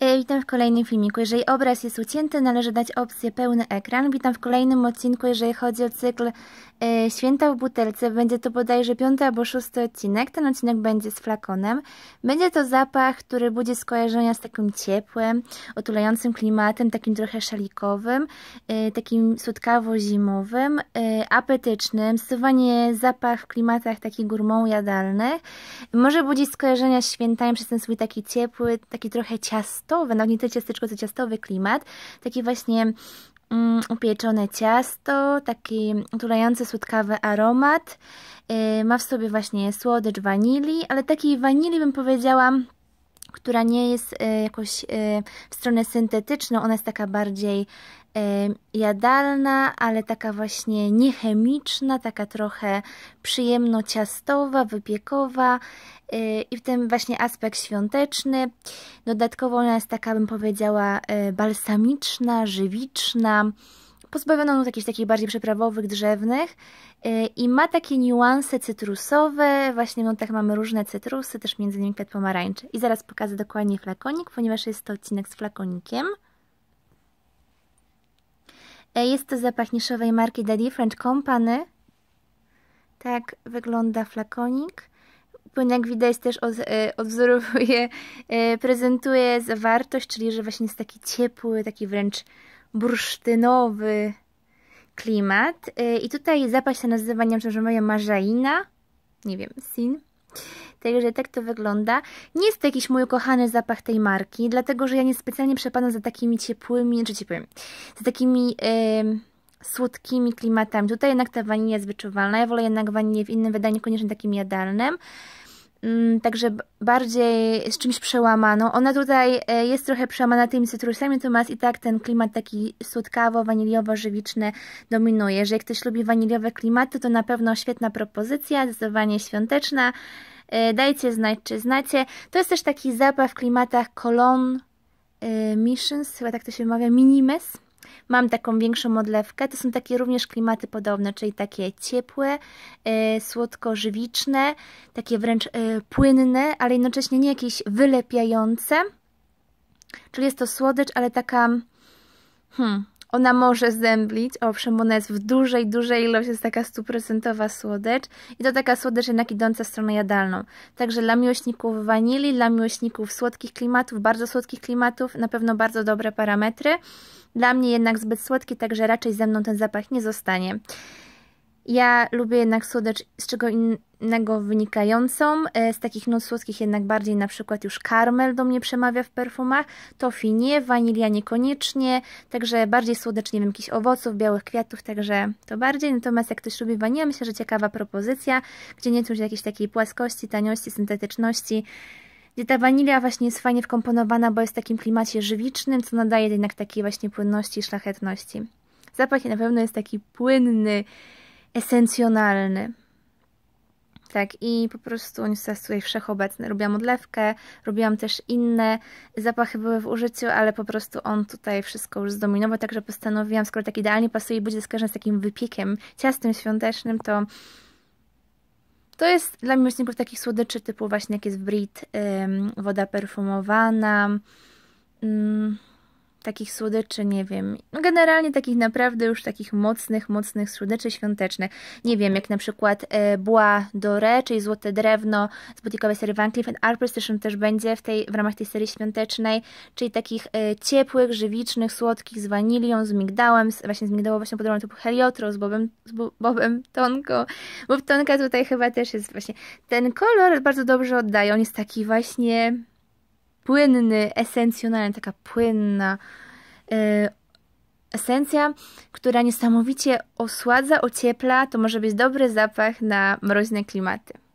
E, witam w kolejnym filmiku. Jeżeli obraz jest ucięty, należy dać opcję pełny ekran. Witam w kolejnym odcinku, jeżeli chodzi o cykl e, Święta w butelce. Będzie to bodajże piąty albo szósty odcinek. Ten odcinek będzie z flakonem. Będzie to zapach, który budzi skojarzenia z takim ciepłym, otulającym klimatem, takim trochę szalikowym, e, takim słodkawo-zimowym, apetycznym. Stosowanie zapach w klimatach takich gourmand jadalnych. Może budzić skojarzenia z świętami przez ten swój taki ciepły, taki trochę ciasto ciastowe, no ciasteczko, co ciastowy klimat, taki właśnie mm, upieczone ciasto, taki tulający słodkawy aromat, yy, ma w sobie właśnie słodycz wanilii, ale takiej wanilii bym powiedziała która nie jest e, jakoś e, w stronę syntetyczną, ona jest taka bardziej e, jadalna, ale taka właśnie niechemiczna, taka trochę przyjemno-ciastowa, wypiekowa i w tym właśnie aspekt świąteczny. Dodatkowo ona jest taka, bym powiedziała, balsamiczna, żywiczna, pozbawioną nut jakichś takich bardziej przeprawowych, drzewnych y, i ma takie niuanse cytrusowe, właśnie w no, nutach mamy różne cytrusy, też między innymi kwiat pomarańczy. I zaraz pokażę dokładnie flakonik, ponieważ jest to odcinek z flakonikiem. E, jest to zapach niszowej marki Daddy French Company. Tak wygląda flakonik. Płyn, jak widać, też od, e, odwzorowuje, e, prezentuje zawartość, czyli że właśnie jest taki ciepły, taki wręcz bursztynowy klimat. Y, I tutaj zapaść się nazywa, nie wiem, że moja marzaina, nie wiem, sin. Także tak to wygląda. Nie jest to jakiś mój ukochany zapach tej marki, dlatego że ja nie specjalnie przepadam za takimi ciepłymi, czy ciepłymi, za takimi yy, słodkimi klimatami. Tutaj jednak ta wanilia jest wyczuwalna. Ja wolę jednak wanilię w innym wydaniu, koniecznie takim jadalnym. Mm, także bardziej z czymś przełamaną. Ona tutaj e, jest trochę przełamana tymi cytrusami, natomiast i tak ten klimat taki słodkawo-waniliowo-żywiczny dominuje. Że jak ktoś lubi waniliowe klimaty, to na pewno świetna propozycja, zdecydowanie świąteczna. E, dajcie znać, czy znacie. To jest też taki zapach w klimatach Cologne e, Missions, chyba tak to się wymawia, Minimes mam taką większą odlewkę. To są takie również klimaty podobne, czyli takie ciepłe, e, słodko-żywiczne, takie wręcz e, płynne, ale jednocześnie nie jakieś wylepiające. Czyli jest to słodycz, ale taka hmm, ona może zęblić, owszem, ona jest w dużej, dużej ilości, jest taka stuprocentowa słodecz i to taka słodecz jednak idąca w stronę jadalną. Także dla miłośników wanili, dla miłośników słodkich klimatów, bardzo słodkich klimatów, na pewno bardzo dobre parametry. Dla mnie jednak zbyt słodki, także raczej ze mną ten zapach nie zostanie. Ja lubię jednak słodecz z czego innego innego wynikającą. E, z takich nut słodkich jednak bardziej na przykład już karmel do mnie przemawia w perfumach, tofi nie, wanilia niekoniecznie, także bardziej słodecz, nie wiem, jakichś owoców, białych kwiatów, także to bardziej. Natomiast jak ktoś lubi wanilię, myślę, że ciekawa propozycja, gdzie nie czuć jakiejś takiej płaskości, taniości, syntetyczności, gdzie ta wanilia właśnie jest fajnie wkomponowana, bo jest w takim klimacie żywicznym, co nadaje jednak takiej właśnie płynności i szlachetności. Zapach na pewno jest taki płynny, esencjonalny. Tak i po prostu on jest tutaj wszechobecny. Robiłam odlewkę, robiłam też inne zapachy były w użyciu, ale po prostu on tutaj wszystko już zdominował, także postanowiłam, skoro tak idealnie pasuje będzie skojarzony z takim wypiekiem, ciastem świątecznym, to to jest dla miłośników takich słodyczy typu właśnie jak jest Brit, woda perfumowana, mm, takich słodyczy, nie wiem, no generalnie takich naprawdę już takich mocnych, mocnych słodyczy świątecznych. Nie wiem, jak na przykład e, Bois Dore, czyli Złote Drewno z butikowej serii Van Cleef Arpels też, też będzie w, tej, w ramach tej serii świątecznej, czyli takich e, ciepłych, żywicznych, słodkich z wanilią, z migdałem, z, właśnie z migdałowością podobną typu Heliotro, z Bobem, z bo, Bobem Tonko. Bob Tonka tutaj chyba też jest właśnie, ten kolor bardzo dobrze oddaje, on jest taki właśnie płynny, esencjonalny, taka płynna y, esencja, która niesamowicie osładza, ociepla. To może być dobry zapach na mroźne klimaty.